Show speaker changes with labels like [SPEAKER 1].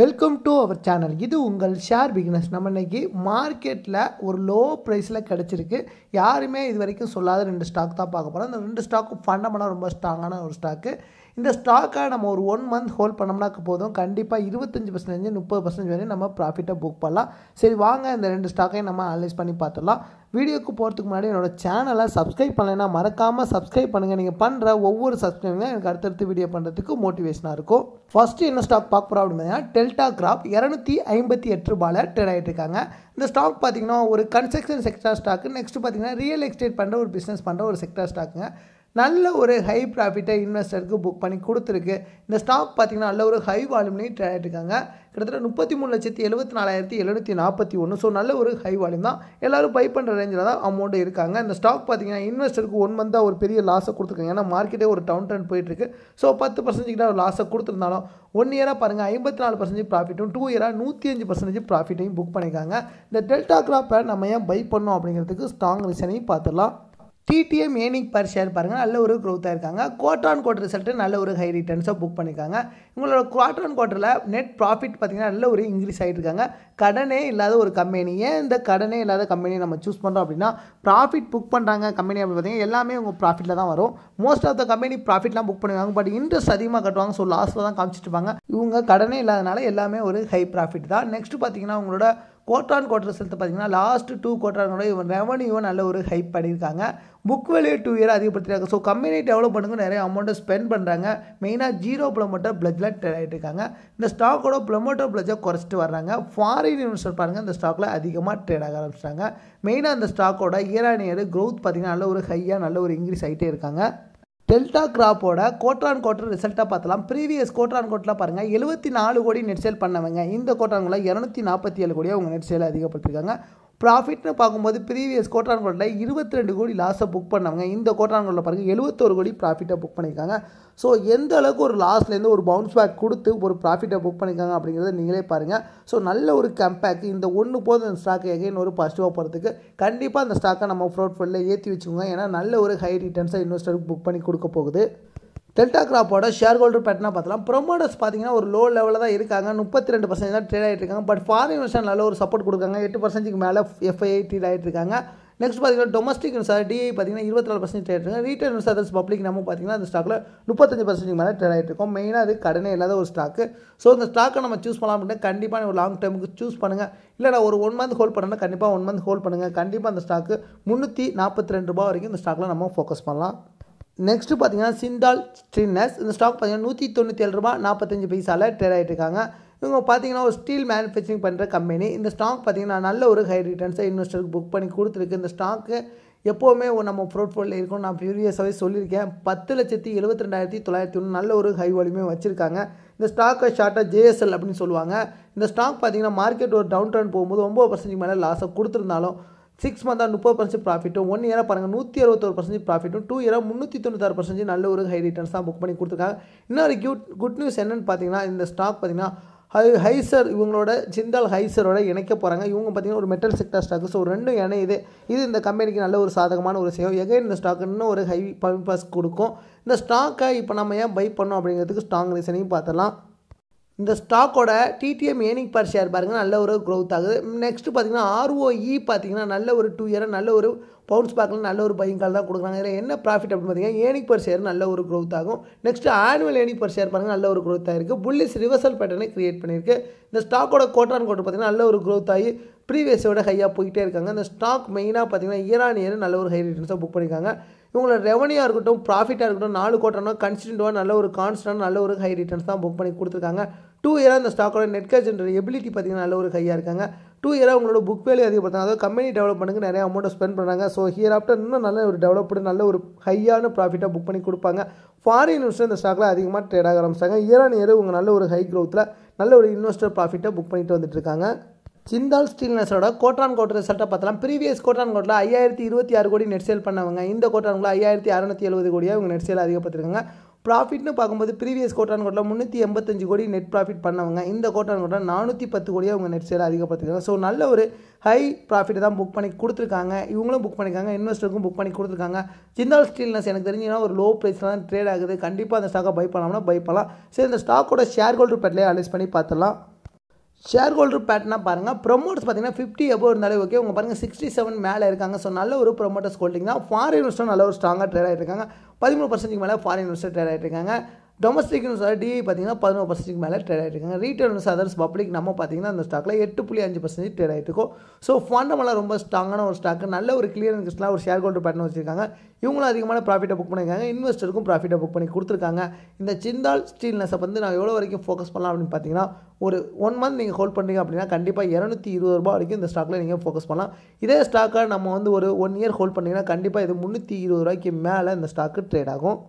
[SPEAKER 1] welcome to our channel இது உங்கள் share bigness நம்ம இன்றைக்கி மார்க்கெட்டில் ஒரு லோ ப்ரைஸில் கிடச்சிருக்கு யாருமே இது வரைக்கும் சொல்லாத ரெண்டு ஸ்டாக் தான் பார்க்க போகிறோம் இந்த ரெண்டு ஸ்டாக்கும் ஃபண்டமெண்டாக ரொம்ப ஸ்ட்ராங்கான ஒரு ஸ்டாக்கு இந்த ஸ்டாக்கை நம்ம ஒரு ஒன் மந்த் ஹோல்ட் பண்ணோம்னாக்க போதும் கண்டிப்பாக இருபத்தஞ்சி பர்சன்டேஜ் முப்பது பர்சன்டேஜ் வரையும் நம்ம ப்ராஃபிட்டாக புக் பண்ணலாம் சரி வாங்க இந்த ரெண்டு ஸ்டாக்கையும் நம்ம அனலைஸ் பண்ணி பார்த்துடலாம் வீடியோக்கு போகிறதுக்கு முன்னாடி என்னோடய சேனலை சப்ஸ்கிரைப் பண்ணலைன்னா மறக்காமல் சப்ஸ்கிரைப் பண்ணுங்கள் நீங்கள் பண்ணுற ஒவ்வொரு சப்ஸ்கிரைபிங்க எனக்கு அடுத்தடுத்து வீடியோ பண்ணுறதுக்கு மோட்டிவேஷனாக இருக்கும் ஃபஸ்ட்டு என்ன ஸ்டாக் பார்க்க போகிறோம் அப்படின்னா டெல்டா கிராப் இரநூத்தி ஐம்பத்தி எட்டு ரூபாயில் ட்ரேட் ஆகிட்டு இந்த ஸ்டாக் பார்த்திங்கன்னா ஒரு கன்ஸ்ட்ரக்ஷன் செக்டர் ஸ்டாக்கு நெக்ஸ்ட்டு பார்த்திங்கன்னா ரியல் எஸ்டேட் பண்ணுற ஒரு பிஸ்னஸ் பண்ணுற ஒரு செக்டர் ஸ்டாக்குங்க நல்ல ஒரு ஹை ப்ராஃபிட்டை இன்வெஸ்டருக்கு புக் பண்ணி கொடுத்துருக்கு இந்த ஸ்டாக் பார்த்திங்கன்னா நல்ல ஒரு ஹை வால்யூம்லேயும் ட்ரேட் ஆகிட்டுருக்காங்க கிட்டத்தட்ட முப்பத்தி மூணு லட்சத்தி எழுபத்தி நாலாயிரத்தி எழுநூற்றி நாற்பத்தி ஒன்று ஸோ நல்ல ஒரு ஹை வால்யூம் தான் எல்லோரும் பை பண்ணுற ரேஞ்சில் தான் அமௌண்ட்டு இருக்காங்க இந்த ஸ்டாக் பார்த்திங்கன்னா இன்வெஸ்டருக்கு ஒன் மந்த்தாக ஒரு பெரிய லாஸை கொடுத்துருக்காங்க ஏன்னா மார்க்கெட்டே ஒரு டவுன் ட்ரெண்ட் போயிட்டுருக்கு ஸோ பத்து பர்சன்டேஜ் கிட்ட ஒரு லாஸை கொடுத்துருந்தாலும் ஒன் இயராக பாருங்கள் ஐம்பத்தி நாலு பர்சன்டேஜ் ப்ராஃபிட்டும் டூ இயராக நூற்றி அஞ்சு பர்சன்டேஜ் ப்ராஃபிட்டையும் புக் பண்ணியிருக்காங்க இந்த டெல்டா கிராப்பை நம்ம ஏன் பை பண்ணோம் அப்படிங்கிறதுக்கு ஸ்ட்ராங் ரீசனையும் பார்த்துடலாம் டிடிஎம் ஏனிங் பர் ஷேர் பாருங்கள் நல்ல ஒரு க்ரோத்தாக இருக்காங்க குவார்டர் ஆன் குவார்டர் ரிசல்ட்டு நல்ல ஒரு ஹை ரிட்டர்ன்ஸாக புக் பண்ணியிருக்காங்க இவங்களோட குவார்டர் ஆன் குவார்ட்டரில் நெட் ப்ராஃபிட் பார்த்திங்கன்னா நல்ல ஒரு இன்க்ரீஸ் ஆகிட்டு கடனே இல்லாத ஒரு கம்பெனி ஏன் இந்த கடனே இல்லாத கம்பெனியை நம்ம சூஸ் பண்ணுறோம் அப்படின்னா ப்ராஃபிட் புக் பண்ணுறாங்க கம்பெனி அப்படின்னு பார்த்திங்கன்னா எல்லாமே உங்கள் ப்ராஃபிட்டில் தான் வரும் மோஸ்ட் ஆஃப் த கம்பெனி ப்ராஃபிட்லாம் புக் பண்ணுவாங்க பட் இன்ட்ரெஸ்ட் அதிகமாக கட்டுவாங்க ஸோ லாஸில் தான் காமிச்சிட்டு இருப்பாங்க இவங்க கடனே இல்லாதனால எல்லாமே ஒரு ஹை ப்ராஃபிட் தான் நெக்ஸ்ட்டு பார்த்திங்கன்னா உங்களோட குவார்டர் ஆன் குவார்டர் ரிசல்ட் பார்த்தீங்கன்னா லாஸ்ட் டூ குவார்டர்னோட ரெவன்யூவும் நல்ல ஒரு ஹைப் பண்ணியிருக்காங்க புக் வேல்யூ டூ இயர் அதிகப்படுத்திருக்காங்க ஸோ கம்பெனி டெவலப் பண்ணுங்க நிறைய அமௌண்ட்டை ஸ்பெண்ட் பண்ணுறாங்க மெயினாக ஜீரோ ப்ளமோட்டர் பிளட்லாம் ஆகிட்டு இருக்காங்க இந்த ஸ்டாக்கோட ப்ளமோட்டர் பிளட்ஜை குறைச்சிட்டு வர்றாங்க ஃபாரின் இன்வெஸ்டர் பாருங்கள் இந்த ஸ்டாக்கில் அதிகமாக ட்ரேட் ஆக ஆரம்பிச்சிட்டாங்க மெயினாக அந்த ஸ்டாக்கோட இயர் ஆன் இயர் க்ரோத் பார்த்திங்கன்னா நல்ல ஒரு ஹையாக நல்ல ஒரு இன்க்ரீஸ் ஆகிட்டே இருக்காங்க டெல்டா கிராப்போட கோட்ரான் கோட்டர் ரிசல்ட்டாக பார்த்தலாம் ப்ரீவியஸ் கோட்ரான் கோட்டில் பாருங்கள் எழுபத்தி நாலு கோடி நெட் சேல் பண்ணவங்க இந்த கோட்டான் கோட்டில் இரநூத்தி நாற்பத்தி ஏழு கோடியாக உங்கள் நெட் சேலை அதிகப்படுத்திருக்காங்க ப்ராஃபிட்னு பார்க்கும்போது ப்ரீவியஸ் கோட்டான்கோட்டில் இருபத்தி ரெண்டு கோடி லாஸை புக் பண்ணவங்க இந்த கோட்டான்கோட்டில் பாருங்கள் எழுபத்தோரு கோடி ப்ராஃபிட்டை புக் பண்ணியிருக்காங்க ஸோ எந்த அளவுக்கு ஒரு லாஸ்லேருந்து ஒரு பவுன்ஸ் பேக் கொடுத்து ஒரு ப்ராஃபிட்டை புக் பண்ணியிருக்காங்க அப்படிங்கிறத நீங்களே பாருங்கள் ஸோ நல்ல ஒரு கம்பேக் இந்த ஒன்று போதும் அந்த ஸ்டாக்கு எகைன் ஒரு பாசிட்டிவாக போகிறதுக்கு கண்டிப்பாக அந்த ஸ்டாக்கை நம்ம ஃப்ரோட் ப்ரோட்ஃபோலியில் ஏற்றி வச்சுக்கோங்க ஏன்னா நல்ல ஒரு ஹை ரிட்டர்ன்ஸாக இன்வெஸ்டருக்கு புக் பண்ணி கொடுக்க போகுது டெல்டா கிராப்போட ஷேர் ஹோல்டர் பேட்டர்னா பார்த்தலாம் ப்ரொமோட்டர்ஸ் பார்த்தீங்கன்னா ஒரு லோ லெவலில் தான் இருக்காங்க முப்பத்தி ரெண்டு பர்சன்ட் தான் ட்ரேட் ஆகிட்டு இருக்காங்க பட் ஃபாரின் இன்வெஸ்டர் நல்ல ஒரு சப்போர்ட் கொடுக்காங்க எட்டு பர்சன்ட்டுக்கு மேலே எஃப்ஐஐ ட்ரீட் ஆகிட்டு இருக்காங்க நெக்ஸ்ட் பார்த்தீங்கன்னா டொமஸ்டிக் இன்வெஸ்டர் டிஐ பார்த்தீங்கன்னா இருபத்தி நாலு பர்சன்ட் ட்ரேட் இருக்காங்க ரீட்டைல் இன்வெஸ்டர்ஸ் பப்ளிக் நம்ம பார்த்தீங்கன்னா அந்த ஸ்டாக்கில் முப்பத்தஞ்சு பர்சன்ட்டுக்கு மேலே ட்ரேட் ஆகிட்டு மெயினாக அது கடனே இல்லாத ஒரு ஸ்டாக்கு ஸோ இந்த ஸ்டாக்கை நம்ம சூஸ் பண்ணலாம் அப்படின்னா கண்டிப்பாக ஒரு லாங் டைமுக்கு சூஸ் பண்ணுங்கள் இல்லைனா ஒரு ஒன் மந்த் ஹோல்ட் பண்ணணும்னா கண்டிப்பாக ஒன் மந்த் ஹோல்ட் பண்ணுங்கள் கண்டிப்பாக அந்த ஸ்டாக்கு முந்நூற்றி நாற்பத்தி ரெண்டு ரூபா வரைக்கும் இந்த ஸ்டாக்கில் நம்ம ஃபோக்கஸ் பண்ணலாம் நெக்ஸ்ட்டு பார்த்தீங்கன்னா சிண்டால் ஸ்டின்னஸ் இந்த ஸ்டாக் பார்த்தீங்கன்னா நூற்றி தொண்ணூற்றி ஏழு ரூபா நாற்பத்தஞ்சு பைசாவில் ட்ரேட் ஆகிட்டு இருக்காங்க இவங்க பார்த்தீங்கன்னா ஒரு ஸ்டீல் மேனுஃபேக்சரிங் பண்ணுற கம்பெனி இந்த ஸ்டாக் பார்த்தீங்கன்னா நல்ல ஒரு ஹை ரிட்டர்ன்ஸை இன்வெஸ்டருக்கு புக் பண்ணி கொடுத்துருக்கு இந்த ஸ்டாக்கு எப்போவுமே நம்ம போர்ட்ஃபோலியில் இருக்கும் நான் ப்ரீவியஸாகவே சொல்லியிருக்கேன் பத்து லட்சத்தி எழுபத்தி ரெண்டாயிரத்தி தொள்ளாயிரத்தி ஒன்று நல்ல ஒரு ஹை வால்யூமே வச்சுருக்காங்க இந்த ஸ்டாக்கை ஷார்ட்டாக ஜேஎஸ்எல் அப்படின்னு சொல்லுவாங்க இந்த ஸ்டாக் பார்த்திங்கன்னா மார்க்கெட் ஒரு டவுன் ட்ரெண்ட் போகும்போது ஒம்பது பர்சன்ட்டுக்கு மேலே லாஸை கொடுத்துருந்தாலும் சிக்ஸ் மந்தாக முப்பது பர்சன்ட் ப்ராஃபிட்டும் ஒன் இயராக பாருங்கள் நூற்றி அறுபத்தோரு பர்சன்ட் ப்ராஃபிட்டும் டூ இயராக முந்நூற்றி தொண்ணூத்தாறு பர்சன்ட் நல்ல ஒரு ஹை ரிட்டர்ன்ஸ் தான் புக் பண்ணி கொடுத்துருக்காங்க இன்னொரு குட் குட் நியூஸ் என்னென்னு பார்த்தீங்கன்னா இந்த ஸ்டாக் பார்த்தீங்கன்னா ஹை ஹைசர் இவங்களோட ஜிந்தால் ஹைசரோட இணைக்க போகிறாங்க இவங்க பார்த்திங்கன்னா ஒரு மெட்டல் செக்டர் ஸ்டாக்கு ஸோ ரெண்டும் இணையுது இது இந்த கம்பெனிக்கு நல்ல ஒரு சாதகமான ஒரு சேவை எகைன் இந்த ஸ்டாக் இன்னும் ஒரு ஹை பம்பஸ் கொடுக்கும் இந்த ஸ்டாக்கை இப்போ நம்ம ஏன் பை பண்ணோம் அப்படிங்கிறதுக்கு ஸ்ட்ராங் ரீசனையும் பார்த்தலாம் இந்த ஸ்டாக்கோட டிடிஎம் ஏனிங் பர் ஷேர் பாருங்கள் நல்ல ஒரு க்ரோத் ஆகுது நெக்ஸ்ட்டு பார்த்தீங்கன்னா ஆர்ஓஇ e பார்த்தீங்கன்னா நல்ல ஒரு டூ இயராக நல்ல ஒரு பவுன்ஸ் பார்க்கலாம் நல்ல ஒரு பையன் கால் தான் கொடுக்குறாங்க இதில் என்ன ப்ராஃபிட் அப்படின்னு பார்த்தீங்கன்னா ஏனிங் பர் ஷேர் நல்ல ஒரு க்ரோத் ஆகும் நெக்ஸ்ட் ஆனுவல் ஏனிங் பர் ஷேர் பாருங்கள் நல்ல ஒரு க்ரோத் ஆகிருக்கு புல்லிஸ் ரிவர்சல் பேட்டர்னே கிரியேட் பண்ணியிருக்கு இந்த ஸ்டாக்கோட கோட்டான் கோட்டர் பார்த்திங்கன்னா நல்ல ஒரு க்ரோத் ஆகி ப்ரீவியஸோட ஹையாக போயிட்டே இருக்காங்க இந்த ஸ்டாக் மெயினாக பார்த்திங்கன்னா இயரான் இயர் நல்ல ஒரு ஹை ரிட்டர்ன்ஸாக புக் பண்ணியிருக்காங்க இவங்களோட ரெவன்யூ இருக்கட்டும் ப்ராஃபிட்டாக இருக்கட்டும் நாலு கோட்டம்னா கன்சிடென்ட்டாக நல்ல ஒரு கான்ஸ்டன்டாக நல்ல ஒரு ஹை ரிட்டர்ன்ஸ் தான் புக் பண்ணி கொடுத்துருக்காங்க டூ இயராக இந்த ஸ்டாக்கோட நெட் கேஷன்ற எபிலிட்டி பார்த்திங்கன்னா நல்ல ஒரு ஹையாக இருக்காங்க டூ இயராக உங்களோட புக் வேல்யூ அதிகப்படுத்தாங்க அதாவது கம்பெனி டெவலப்மெண்ட்டுக்கு நிறைய அமௌண்ட்டை ஸ்பெண்ட் பண்ணுறாங்க ஸோ ஹியர் ஆஃப்டர் இன்னும் நல்ல ஒரு டெவலப்டு நல்ல ஒரு ஹையான ப்ராஃபிட்டாக புக் பண்ணி கொடுப்பாங்க ஃபாரின் இன்வெஸ்டர் இந்த ஸ்டாக்கில் அதிகமாக ட்ரேட் ஆக ஆரம்பிச்சாங்க இயரான இயர் உங்கள் நல்ல ஒரு ஹை க்ரோத்தில் நல்ல ஒரு இன்வெஸ்டர் ப்ராஃபிட்டாக புக் பண்ணிட்டு வந்துட்டு இருக்காங்க ஜிந்தால் ஸ்டீல்னஸோட கோட்டான் கோட் ரிசல்ட்டை பார்த்தலாம் ப்ரீவியஸ் கோட்டான் கோட்டில் ஐயாயிரத்தி இருபத்தி ஆறு கோடி நெட் சேல் பண்ணவங்க இந்த கோட்டானில் ஐயாயிரத்தி அறுநூற்றி எழுபது கோடியாக இவங்க நெட் சேல் அதிகப்படுத்திருக்காங்க ப்ராஃபிட்னு பார்க்கும்போது ப்ரீவியஸ் கோட்டான் கோட்டில் முந்நூற்றி எண்பத்தஞ்சு கோடி நெட் ப்ராஃபிட் பண்ணவங்க இந்த கோட்டான் கோட்டில் நானூற்றி பத்து கோடியாக இவங்க நெட் சேல் அதிகப்படுத்திருக்காங்க ஸோ நல்ல ஒரு ஹை ப்ராஃபிட் தான் புக் பண்ணி கொடுத்துருக்காங்க இவங்களும் புக் பண்ணிக்காங்க இன்வெஸ்டருக்கும் புக் பண்ணி கொடுத்துருக்காங்க ஜிந்தால் ஸ்டீல்னஸ் எனக்கு தெரிஞ்சுன்னா ஒரு லோ ப்ரைஸில் தான் ட்ரேட் ஆகுது கண்டிப்பாக அந்த ஸ்டாக்கை பை பண்ணாமல் பை பண்ணலாம் சரி இந்த ஸ்டாக்கோட ஷேர் ஹோல்டர் பேட்லேயே அலைஸ் பண்ணி பார்த்துலாம் ஷேர் ஹோல்டர் பேட்டர்னா பாருங்கள் ப்ரொமோட்ஸ் பார்த்தீங்கன்னா ஃபிஃப்டி எபோ இருந்தாலே ஓகே உங்கள் பாருங்கள் சிக்ஸ்டி செவன் மேலே இருக்காங்க ஸோ நல்ல ஒரு ப்ரொமோட்டர்ஸ் ஹோல்டிங் தான் ஃபாரின் இன்வெஸ்டர் நல்ல ஒரு ஸ்ட்ராங்காக ட்ரேட் ஆகிட்டு இருக்காங்க பதிமூணு பர்சன்ட்டுக்கு மேலே ஃபாரின் இன்வெஸ்டர் ட்ரேட் ஆகிட்டு இருக்காங்க டொமஸ்டிக் டிஐ பார்த்தீங்கன்னா பதினோரு பர்சன்ட்டுக்கு மேலே ட்ரேட் ஆகிட்டு ரீட்டைல் நியூஸ் அதர்ஸ் பப்ளிக் நம்ம பார்த்தீங்கன்னா அந்த ஸ்டாக்கில் எட்டு புள்ளி அஞ்சு பர்சன்டேஜ் ட்ரேட் ஆகிட்டு ஸோ ஃபண்டமெல்லாம் ரொம்ப ஸ்ட்ராங்கான ஒரு ஸ்டாக்கு நல்ல ஒரு கிளியரன்ஸ்லாம் ஒரு ஷேர் ஹோல்டர் பேட்டர் வச்சிருக்காங்க இவங்களும் அதிகமான ப்ராஃபிட்டை புக் பண்ணியிருக்காங்க இன்வெஸ்டருக்கும் ப்ராஃபிட்டை புக் பண்ணி கொடுத்துருக்காங்க இந்த சிந்தால் ஸ்டீல்னஸை வந்து நான் எவ்வளோ வரைக்கும் ஃபோக்கஸ் பண்ணலாம் அப்படின்னு பார்த்தீங்கன்னா ஒரு ஒன் மந்த் நீங்கள் ஹோல்ட் பண்ணுறீங்க அப்படின்னா கண்டிப்பாக இரநூத்தி இருபது ரூபா வரைக்கும் இந்த ஸ்டாக்கில் நீங்கள் ஃபோக்கஸ் பண்ணலாம் இதே ஸ்டாக்கை நம்ம வந்து ஒரு ஒன் இயர் ஹோல்ட் பண்ணிங்கன்னா கண்டிப்பாக இது முந்நூற்றி இருபது ரூபாய்க்கு மேலே இந்த ஸ்டாக்கு ட்ரேட் ஆகும்